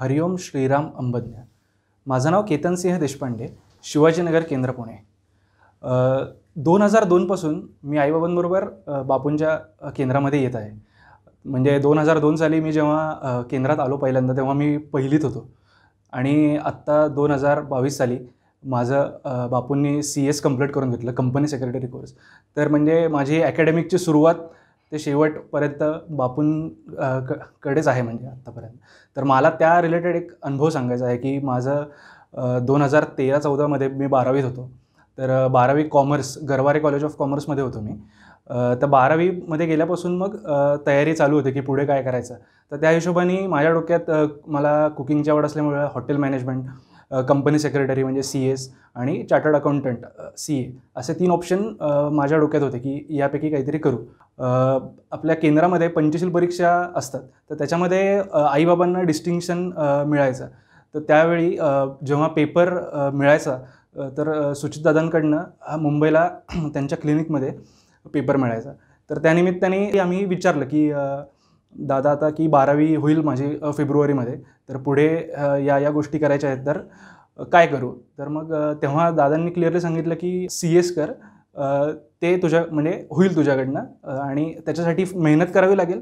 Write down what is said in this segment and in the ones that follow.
हरिओम श्रीराम अंबज्ञ माझं नाव केतनसिंह देशपांडे शिवाजीनगर केंद्र पुणे दोन हजार दोनपासून मी आईबाबांबरोबर बापूंच्या केंद्रामध्ये येत आहे म्हणजे दोन हजार दोन साली मी जेव्हा केंद्रात आलो पहिल्यांदा तेव्हा मी पहिलीत होतो आणि आत्ता दोन हजार बावीस साली माझं बापूंनी सी एस कम्प्लीट करून घेतलं कंपनी सेक्रेटरी कोर्स तर म्हणजे माझी अकॅडमिकची सुरुवात ते शेवटपर्यंत बापून कडेच आहे म्हणजे आत्तापर्यंत तर मला त्या रिलेटेड एक अनुभव सांगायचा आहे की माझं दोन हजार तेरा चौदामध्ये मी बारावीत होतो तर बारावी कॉमर्स गरवारे कॉलेज ऑफ कॉमर्समध्ये होतो मी तर बारावीमध्ये गेल्यापासून मग तयारी चालू होती की पुढे काय करायचं तर त्या हिशोबाने माझ्या डोक्यात मला कुकिंगची आवड असल्यामुळे हॉटेल मॅनेजमेंट कंपनी सेक्रेटरी म्हणजे सी एस आणि चार्टर्ड अकाउंटंट सी ए असे तीन ऑप्शन माझ्या डोक्यात होते की यापैकी काहीतरी करू आपल्या केंद्रामध्ये पंचशील परीक्षा असतात तर त्याच्यामध्ये आईबाबांना डिस्टिंक्शन मिळायचं तर त्यावेळी जेव्हा पेपर मिळायचा तर हा मुंबईला त्यांच्या क्लिनिकमध्ये पेपर मिळायचा तर त्यानिमित्ताने आम्ही विचारलं की दादा आता की बारावी होईल माझी फेब्रुवारीमध्ये तर पुढे या या गोष्टी करायच्या आहेत तर काय करू तर मग तेव्हा दादांनी क्लिअरली सांगितलं की सी एस कर ते तुझ्या म्हणजे होईल तुझ्याकडनं आणि त्याच्यासाठी मेहनत करावी लागेल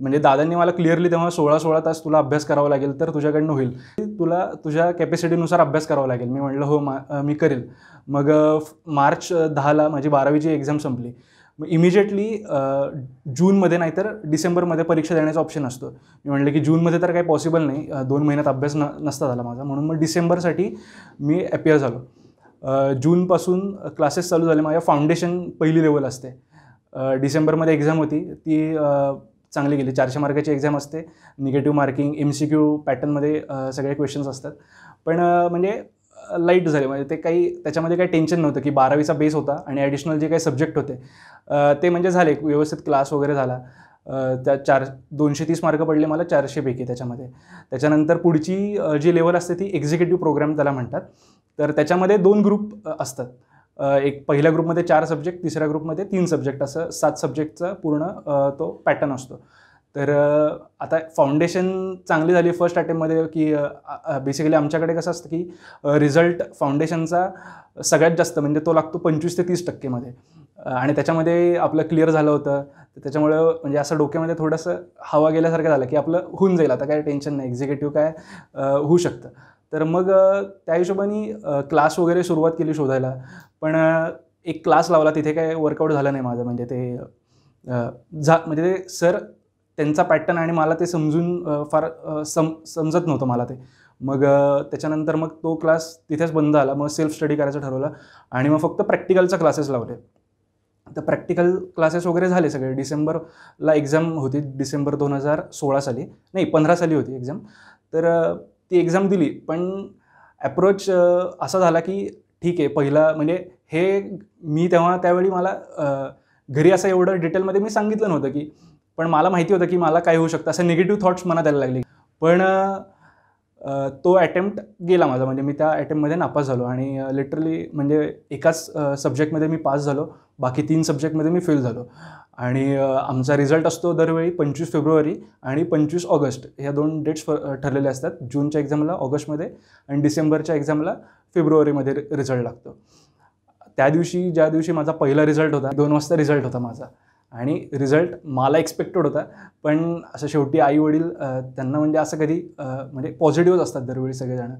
म्हणजे दादांनी मला क्लिअरली तेव्हा सोळा सोळा तास तुला अभ्यास करावा लागेल तर तुझ्याकडनं होईल तुला तुझ्या कॅपॅसिटीनुसार अभ्यास करावा लागेल मी म्हटलं हो मा मी करेल मग मार्च दहाला माझी बारावीची एक्झाम संपली इमिजिएटली जूनमध्ये नाही तर डिसेंबरमध्ये परीक्षा देण्याचा ऑप्शन असतो मी म्हटलं की जूनमध्ये तर काही पॉसिबल नाही दोन महिन्यात अभ्यास न नसता झाला माझा म्हणून मग डिसेंबरसाठी मी अपिअर झालो जूनपासून क्लासेस चालू झाले माझ्या फाउंडेशन पहिली लेवल असते डिसेंबरमध्ये एक्झाम होती ती चांगली गेली चारशे मार्काची एक्झाम असते negative marking M C Q पॅटर्नमध्ये सगळे क्वेश्चन्स असतात पण म्हणजे लाईट झाले म्हणजे ते काही त्याच्यामध्ये काही टेन्शन नव्हतं की बारावीचा बेस होता आणि ॲडिशनल जे काही सब्जेक्ट होते ते म्हणजे झाले व्यवस्थित क्लास वगैरे झाला त्या चार दोनशे तीस मार्क पडले मला चारशेपैकी त्याच्यामध्ये त्याच्यानंतर पुढची जी लेवल असते ती एक्झिक्युटिव्ह प्रोग्राम त्याला म्हणतात तर त्याच्यामध्ये दोन ग्रुप असतात एक पहिल्या ग्रुपमध्ये चार सब्जेक्ट तिसऱ्या ग्रुपमध्ये तीन सब्जेक्ट असं सात सब्जेक्टचा पूर्ण तो पॅटर्न असतो तर आता फाउंडेशन चांगली झाली फर्स्ट अटेम्पमध्ये की बेसिकली आमच्याकडे कसं असतं की रिझल्ट फाउंडेशनचा सगळ्यात जास्त म्हणजे तो लागतो पंचवीस ते तीस टक्केमध्ये आणि त्याच्यामध्ये आपलं क्लिअर झालं होतं तर त्याच्यामुळं म्हणजे असं डोक्यामध्ये थोडंसं हवा गेल्यासारखं झालं की आपलं होऊन जाईल आता काय टेन्शन नाही एक्झिक्युटिव्ह काय होऊ शकतं तर मग त्या हिशोबाने क्लास वगैरे सुरुवात केली शोधायला पण एक क्लास लावला तिथे काय वर्कआउट झालं नाही माझं म्हणजे ते झा म्हणजे ते सर त्यांचा पॅटर्न आणि मला ते समजून फार सम समजत नव्हतं मला ते मग त्याच्यानंतर मग तो क्लास तिथेच बंद आला मग सेल्फ स्टडी करायचं ठरवलं आणि मग फक्त प्रॅक्टिकलचा क्लासेस लावले तर प्रॅक्टिकल क्लासेस वगैरे झाले सगळे डिसेंबरला एक्झाम होती डिसेंबर दोन हजार सोळा साली नाही पंधरा साली होती एक्झाम तर ती एक्झाम दिली पण ॲप्रोच असा झाला की ठीक आहे पहिला म्हणजे हे मी तेव्हा त्यावेळी मला घरी असं एवढं डिटेलमध्ये मी सांगितलं नव्हतं की पण मला माहिती होतं की मला काय होऊ शकतं असं निगेटिव्ह थॉट्स मनात यायला लागले पण तो अटेम्प्ट गेला माझा म्हणजे मी त्या अटेम्प्टमध्ये नापास झालो आणि लिटरली म्हणजे एकाच सब्जेक्टमध्ये मी पास झालो बाकी तीन सब्जेक्टमध्ये मी फेल झालो आणि आमचा रिझल्ट असतो दरवेळी पंचवीस फेब्रुवारी आणि पंचवीस ऑगस्ट ह्या दोन डेट्स ठरलेले असतात जूनच्या एक्झामला ऑगस्टमध्ये आणि डिसेंबरच्या एक्झामला फेब्रुवारीमध्ये रिझल्ट लागतो त्या दिवशी ज्या दिवशी माझा पहिला रिझल्ट होता दोन वाजता रिझल्ट होता माझा आणि रिझल्ट मला एक्सपेक्टेड होता पण असं शेवटी आई वडील त्यांना म्हणजे असं कधी म्हणजे पॉझिटिव्हच असतात दरवेळी सगळेजणं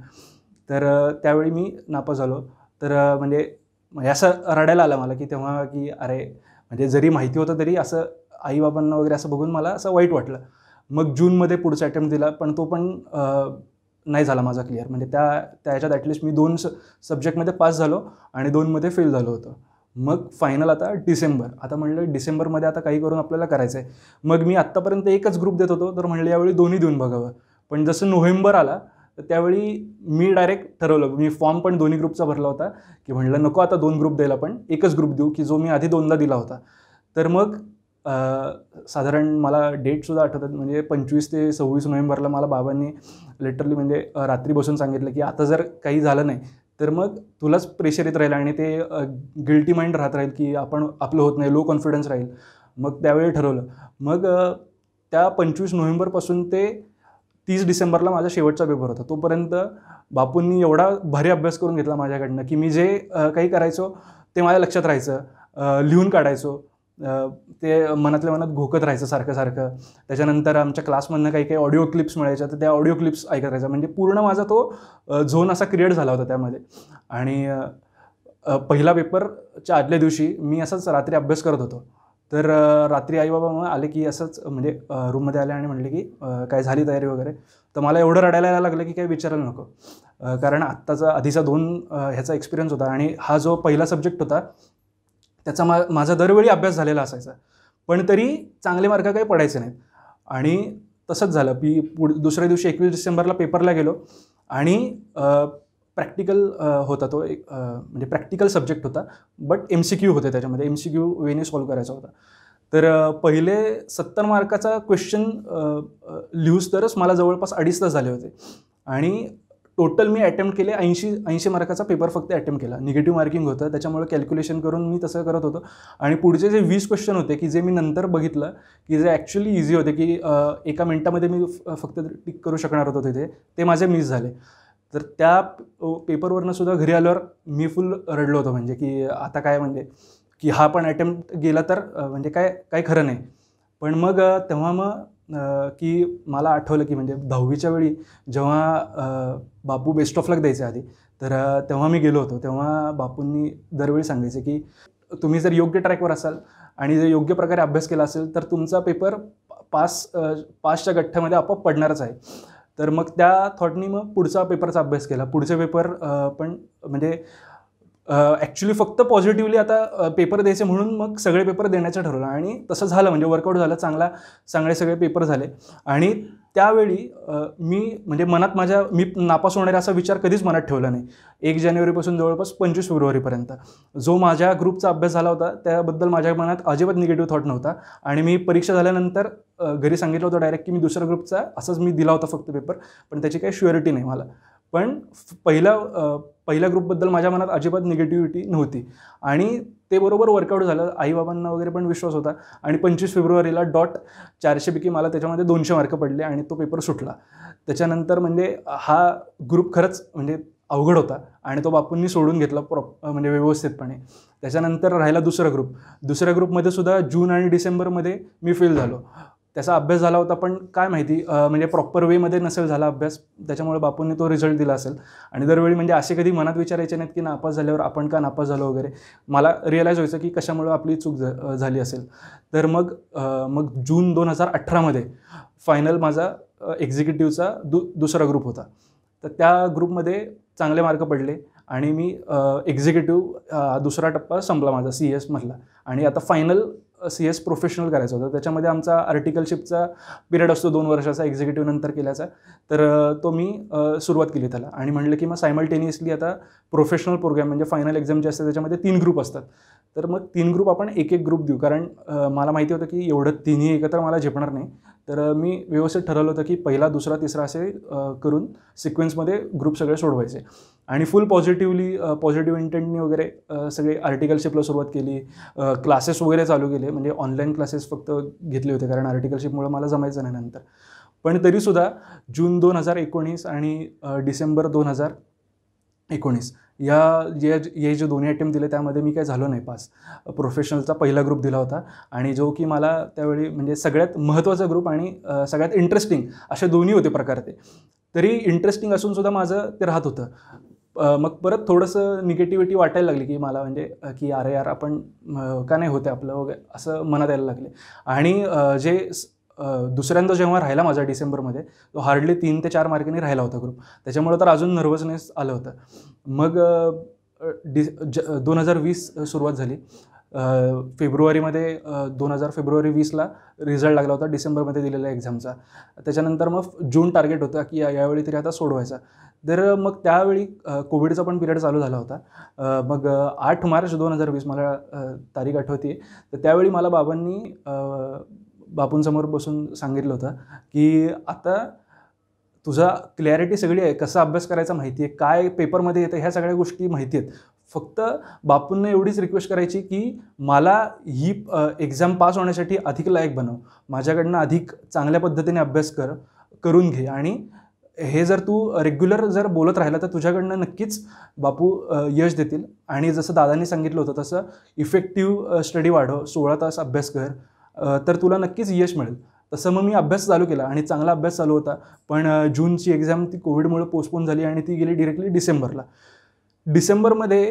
तर त्यावेळी मी नापास झालो तर म्हणजे, म्हणजे असं रडायला आलं मला की तेव्हा की अरे म्हणजे जरी माहिती होतं तरी असं आईबाबांना वगैरे असं बघून मला असं वाईट वाटलं मग जूनमध्ये पुढचा अटेम्प्ट दिला पण तो पण नाही झाला माझा क्लिअर म्हणजे त्या त्याच्यात ॲटलिस्ट मी दोन स सब्जेक्टमध्ये पास झालो आणि दोनमध्ये फेल झालो होतो मग फायनल आता डिसेंबर आता म्हणलं डिसेंबरमध्ये आता काही करून आपल्याला करायचं आहे मग मी आत्तापर्यंत एकच ग्रुप देत होतो तर म्हणलं यावेळी दोन्ही देऊन बघावं पण जसं नोव्हेंबर आला तर त्यावेळी मी डायरेक्ट ठरवलं मी फॉर्म पण दोन्ही ग्रुपचा भरला होता की म्हणलं नको आता दोन ग्रुप द्यायला पण एकच ग्रुप देऊ की जो मी आधी दोनदा दिला होता तर मग साधारण मला डेटसुद्धा आठवतात म्हणजे पंचवीस ते सव्वीस नोव्हेंबरला मला बाबांनी लिटरली म्हणजे रात्री बसून सांगितलं की आता जर काही झालं नाही तर मग तुलाच प्रेशर येत राहील आणि ते गिल्टी माइंड राहत राहील की आपण आपलं होत नाही लो कॉन्फिडन्स राहील मग त्यावेळी ठरवलं मग त्या पंचवीस नोव्हेंबरपासून ते तीस डिसेंबरला माझा शेवटचा पेपर होता तोपर्यंत बापूंनी एवढा भारी अभ्यास करून घेतला माझ्याकडनं की मी जे काही करायचो ते माझ्या लक्षात राहायचं लिहून काढायचो ते मनातल्या मनात घोकत राहायचं सारखं सारखं त्याच्यानंतर आमच्या क्लासमधनं काही काही ऑडिओ क्लिप्स मिळायच्या तर त्या ऑडिओ क्लिप्स ऐकत राहायचं म्हणजे पूर्ण माझा तो झोन असा क्रिएट झाला होता त्यामध्ये आणि पहिला पेपरच्या आदल्या दिवशी मी असंच रात्री अभ्यास करत होतो तर रात्री आई बाबा मग आले की असंच म्हणजे रूममध्ये आले आणि म्हटले की काय झाली तयारी वगैरे तर मला एवढं रडायला यायला लागलं की काही विचारायला नको कारण आत्ताचा आधीचा दोन ह्याचा एक्सपिरियन्स होता आणि हा जो पहिला सब्जेक्ट होता त्याचा मा माझा दरवेळी अभ्यास झालेला असायचा पण तरी चांगले मार्क काही पडायचे नाहीत आणि तसंच झालं मी पुढ दुसऱ्या दिवशी एकवीस डिसेंबरला पेपरला गेलो आणि प्रॅक्टिकल होता तो एक म्हणजे प्रॅक्टिकल सब्जेक्ट होता बट एम सी क्यू होते त्याच्यामध्ये एम सी क्यू वेने सॉल्व करायचा होता तर पहिले सत्तर मार्काचा क्वेश्चन लिहूस तरच मला जवळपास अडीच तास झाले होते आणि टोटल मी अटेम्प्ट केले ऐंशी ऐंशी मार्काचा पेपर फक्त अटेम्प्ट केला निगेटिव्ह मार्किंग होतं त्याच्यामुळे कॅल्क्युलेशन करून मी तसं करत होतो आणि पुढचे जे वीस क्वेश्चन होते की जे मी नंतर बघितलं की जे ॲक्च्युली इझी होते की एका मिनटामध्ये मी फक्त टिक करू शकणार होतो तिथे ते माझे मिस झाले तर त्या पेपरवरनं सुद्धा घरी आल्यावर मी फुल रडलो होतो म्हणजे की आता काय म्हणजे की हा पण अटेम्प्ट गेला तर म्हणजे काय काय खरं नाही पण मग तेव्हा मग की मला आठवलं की म्हणजे दहावीच्या वेळी जेव्हा बापू बेस्ट लक द्यायचे आधी तर तेव्हा मी गेलो होतो तेव्हा बापूंनी दरवेळी सांगायचे की तुम्ही जर योग्य ट्रॅकवर असाल आणि जर योग्य प्रकारे अभ्यास केला असेल तर तुमचा पेपर पास पासच्या गठ्ठ्यामध्ये आपोआप पडणारच आहे तर मग त्या थॉटनी मग पुढचा पेपरचा अभ्यास केला पुढचे पेपर पण म्हणजे ॲक्च्युली फक्त पॉझिटिव्हली आता पेपर द्यायचे म्हणून मग सगळे पेपर देण्याचं ठरवलं आणि तसं झालं म्हणजे वर्कआउट झालं चांगला चांगले सगळे पेपर झाले आणि त्यावेळी मी म्हणजे मनात माझ्या मी नापास होणारा असा विचार कधीच मनात ठेवला नाही एक जानेवारीपासून जवळपास पंचवीस फेब्रुवारीपर्यंत जो माझ्या ग्रुपचा अभ्यास झाला होता त्याबद्दल माझ्या मनात अजिबात निगेटिव्ह थॉट नव्हता आणि मी परीक्षा झाल्यानंतर घरी सांगितलं होतं डायरेक्ट की मी दुसऱ्या ग्रुपचा असंच मी दिला होता फक्त पेपर पण त्याची काही श्युअरिटी नाही मला पण पहिल्या पहिल्या ग्रुपबद्दल माझ्या मनात अजिबात निगेटिव्हिटी नव्हती आणि ते बरोबर वर्कआउट झालं आईबाबांना वगैरे पण विश्वास होता आणि पंचवीस फेब्रुवारीला डॉट चारशेपैकी मला त्याच्यामध्ये दोनशे मार्क पडले आणि तो पेपर सुटला त्याच्यानंतर म्हणजे हा ग्रुप खरंच म्हणजे अवघड होता आणि तो बापूंनी सोडून घेतला प्रॉप म्हणजे व्यवस्थितपणे त्याच्यानंतर राहिला दुसरा ग्रुप दुसऱ्या ग्रुपमध्ये सुद्धा जून आणि डिसेंबरमध्ये मी फेल झालो त्याचा अभ्यास झाला होता पण काय माहिती म्हणजे प्रॉपर वेमध्ये नसेल झाला अभ्यास त्याच्यामुळे बापूंनी तो रिझल्ट दिला असेल आणि दरवेळी म्हणजे असे कधी मनात विचारायचे नाहीत की नापास झाल्यावर आपण का नापास झालो वगैरे मला रिअलाईज व्हायचं की कशामुळं आपली चूक झाली असेल तर मग मग जून दोन हजार अठरामध्ये फायनल माझा एक्झिक्युटिव्हचा दु दुसरा ग्रुप होता तर त्या ग्रुपमध्ये चांगले मार्क पडले आणि मी एक्झिक्युटिव्ह दुसरा टप्पा संपला माझा सी एसमधला आणि आता फायनल सी एस प्रोफेशनल करायचं होतं त्याच्यामध्ये आमचा आर्टिकलशिपचा पिरियड असतो दोन वर्षाचा एक्झिक्युटिव्ह नंतर केल्याचा तर तो मी सुरुवात केली त्याला आणि म्हटलं की मग सायमल्टेनियसली आता प्रोफेशनल प्रोग्राम म्हणजे फायनल एक्झाम जे असते त्याच्यामध्ये तीन ग्रुप असतात तर मग तीन ग्रुप आपण एक एक ग्रुप देऊ कारण मला माहिती होतं की एवढं तिन्ही एकत्र मला झेपणार नाही तर मी व्यवस्थित ठरवलं होतं की पहिला दुसरा तिसरा असे करून सिक्वेन्समध्ये ग्रुप सगळे सोडवायचे आणि फुल पॉझिटिव्हली पॉझिटिव्ह इंटेंटनी वगैरे सगळे आर्टिकलशिपला सुरुवात केली क्लासेस वगैरे चालू केले म्हणजे ऑनलाईन क्लासेस फक्त घेतले होते कारण आर्टिकलशिपमुळं मला जमायचं नाही नंतर पण तरीसुद्धा जून दोन हजार एकोणीस आणि डिसेंबर दोन हजार एकोणीस या जे हे जे दोन्ही आयटम दिले त्यामध्ये मी काय झालो नाही पास प्रोफेशनलचा पहिला ग्रुप दिला होता आणि जो की मला त्यावेळी म्हणजे सगळ्यात महत्त्वाचा ग्रुप आणि सगळ्यात इंटरेस्टिंग असे दोन्ही होते प्रकार ते तरी इंटरेस्टिंग असूनसुद्धा माझं ते राहत होतं मग परत थोडंसं निगेटिव्हिटी वाटायला लागली की मला म्हणजे की अरे यार आपण का नाही होते आपलं वगैरे असं मनात यायला लागले आणि जे दुसऱ्यांदा जेव्हा राहिला माझा डिसेंबरमध्ये तो हार्डली तीन ते चार मार्कांनी राहिला होता ग्रुप त्याच्यामुळे तर अजून नर्वसनेस आलं होतं मग डि ज दोन हजार वीस सुरुवात झाली फेब्रुवारीमध्ये दोन हजार फेब्रुवारी वीसला रिझल्ट लागला होता डिसेंबरमध्ये दिलेला एक्झामचा त्याच्यानंतर मग जून टार्गेट होता की यावेळी तरी आता सोडवायचा तर मग त्यावेळी कोविडचा पण पिरियड चालू झाला होता मग आठ मार्च दोन हजार वीस मला तारीख आठवते तर त्यावेळी मला बाबांनी बापूंसमोर बसून सांगितलं होतं की आता तुझा क्लॅरिटी सगळी आहे कसा अभ्यास करायचा माहिती आहे काय पेपरमध्ये येतं ह्या सगळ्या गोष्टी माहिती आहेत फक्त बापूंना एवढीच रिक्वेस्ट करायची की मला ही एक्झाम पास होण्यासाठी अधिक लायक बनव माझ्याकडनं अधिक चांगल्या पद्धतीने अभ्यास कर करून घे आणि हे जर तू रेग्युलर जर बोलत राहिला तर तुझ्याकडनं नक्कीच बापू यश देतील आणि जसं दादांनी सांगितलं होतं तसं इफेक्टिव्ह स्टडी वाढव सोळा तास अभ्यास कर तर तुला नक्कीच यश मिळेल तसं मग मी अभ्यास चालू केला आणि चांगला अभ्यास चालू होता पण जूनची एक्झाम ती कोविडमुळे पोस्टपोन झाली आणि ती गेली डिरेक्टली डिसेंबरला डिसेंबरमध्ये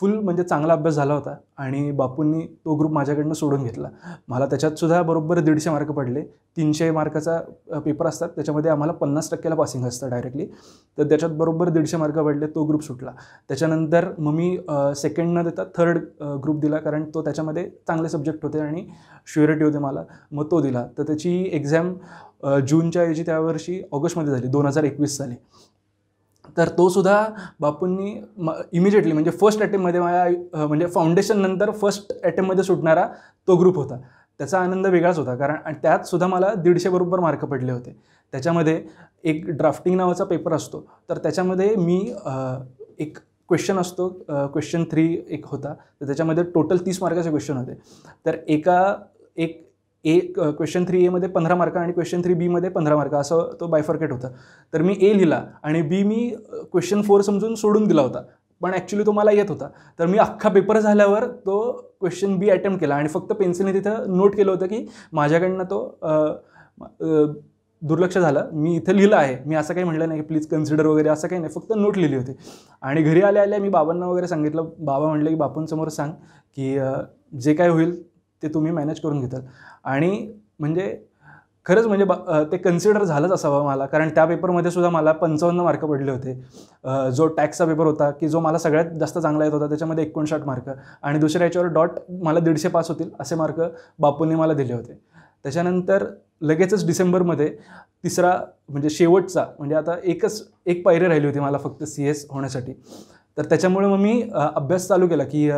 फुल म्हणजे चांगला अभ्यास झाला होता आणि बापूंनी तो ग्रुप माझ्याकडनं सोडून घेतला मला त्याच्यातसुद्धा बरोबर दीडशे मार्क पडले तीनशे मार्काचा पेपर असतात त्याच्यामध्ये आम्हाला पन्नास टक्क्याला पासिंग असतं डायरेक्टली तर त्याच्यात बरोबर दीडशे मार्क पडले तो ग्रुप सुटला त्याच्यानंतर मग मी सेकंड न देता थर्ड ग्रुप दिला कारण तो त्याच्यामध्ये चांगले सब्जेक्ट होते आणि श्युरिटी होते मला मग तो दिला तर त्याची एक्झाम जूनच्या ऐवजी त्यावर्षी ऑगस्टमध्ये झाली दोन हजार एकवीस साली तर तोसुद्धा बापूंनी म इमिजिएटली म्हणजे फर्स्ट अटेम्पमध्ये माझ्या म्हणजे नंतर फर्स्ट अटेम्पमध्ये सुटणारा तो ग्रुप होता त्याचा आनंद वेगळाच होता कारण आणि त्यातसुद्धा मला दीडशे बरोबर मार्क पडले होते त्याच्यामध्ये एक ड्राफ्टिंग नावाचा पेपर असतो तर त्याच्यामध्ये मी एक क्वेश्चन असतो क्वेश्चन थ्री एक होता तर त्याच्यामध्ये टोटल तीस मार्काचे क्वेश्चन होते तर एका एक ए क्वेश्चन थ्री एमध्ये पंधरा मार्क आणि क्वेश्चन थ्री बीमध्ये पंधरा मार्क असं तो बायफर्केट होता तर मी ए लिहिला आणि बी मी क्वेश्चन फोर समजून सोडून दिला होता पण ॲक्च्युली तो मला येत होता तर मी अख्खा पेपर झाल्यावर तो क्वेश्चन बी अटेम्प्ट केला आणि फक्त पेन्सिलने तिथं नोट केलं होतं की माझ्याकडनं तो दुर्लक्ष झालं मी इथं लिहिलं आहे मी असं काही म्हटलं नाही की प्लीज कन्सिडर वगैरे असं काही नाही फक्त नोट लिहिली होती आणि घरी आल्या आल्या मी बाबांना वगैरे सांगितलं बाबा म्हटलं की बापूंसमोर सांग की जे काय होईल ते तुम्ही मॅनेज करून घेताल आणि म्हणजे खरंच म्हणजे ते कन्सिडर झालंच असावं मला कारण त्या पेपरमध्ये सुद्धा मला पंचावन्न मार्क पडले होते जो टॅक्सचा पेपर होता की जो मला सगळ्यात जास्त चांगला येत होता त्याच्यामध्ये एकोणसाठ मार्क आणि दुसऱ्या याच्यावर डॉट मला दीडशे पास होतील असे मार्क बापूंनी मला दिले होते त्याच्यानंतर लगेचच डिसेंबरमध्ये तिसरा म्हणजे शेवटचा म्हणजे आता एकच एक पायरी राहिली होती मला फक्त सी एस होण्यासाठी तर त्याच्यामुळे मग मी अभ्यास चालू केला की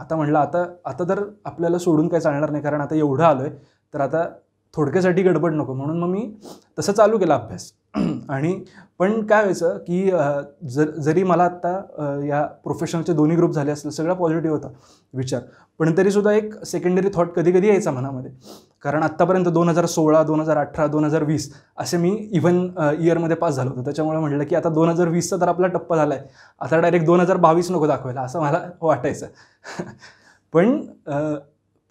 आता म्हणलं आता आता तर आपल्याला सोडून काय चालणार नाही कारण आता एवढं आलो आहे तर आता थोडक्यासाठी गडबड नको म्हणून मग मी तसं चालू केला अभ्यास आणि पण काय व्हायचं की जर जरी मला आत्ता या प्रोफेशनलचे दोन्ही ग्रुप झाले असतील सगळा पॉझिटिव्ह होता विचार पण तरीसुद्धा एक सेकंडरी थॉट कधी कधी यायचा मनामध्ये कारण आत्तापर्यंत दोन हजार सोळा दोन हजार अठरा दोन हजार वीस असे मी इव्हन इयरमध्ये पास झालो होतो त्याच्यामुळे म्हटलं की आता दोन हजार वीसचा तर आपला टप्पा झाला आहे आता डायरेक्ट दोन हजार बावीस नको दाखवायला असं मला वाटायचं पण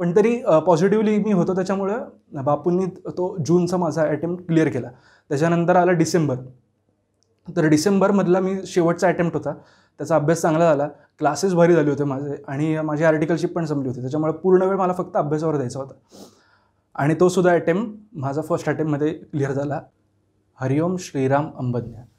पण तरी पॉझिटिव्हली मी होतो त्याच्यामुळं बापूंनी तो जूनचा माझा अटेम्प्ट क्लिअर केला त्याच्यानंतर आला डिसेंबर तर डिसेंबरमधला मी शेवटचा अटेम्प्ट होता त्याचा अभ्यास चांगला झाला क्लासेस भारी झाले होते माझे आणि माझी आर्टिकलशिप पण संपली होती त्याच्यामुळे पूर्ण वेळ मला फक्त अभ्यासावर द्यायचा होता आणि तोसुद्धा अटेम्प्ट माझा फर्स्ट अटेम्प्टमध्ये क्लिअर झाला हरिओम श्रीराम अंबज्ञान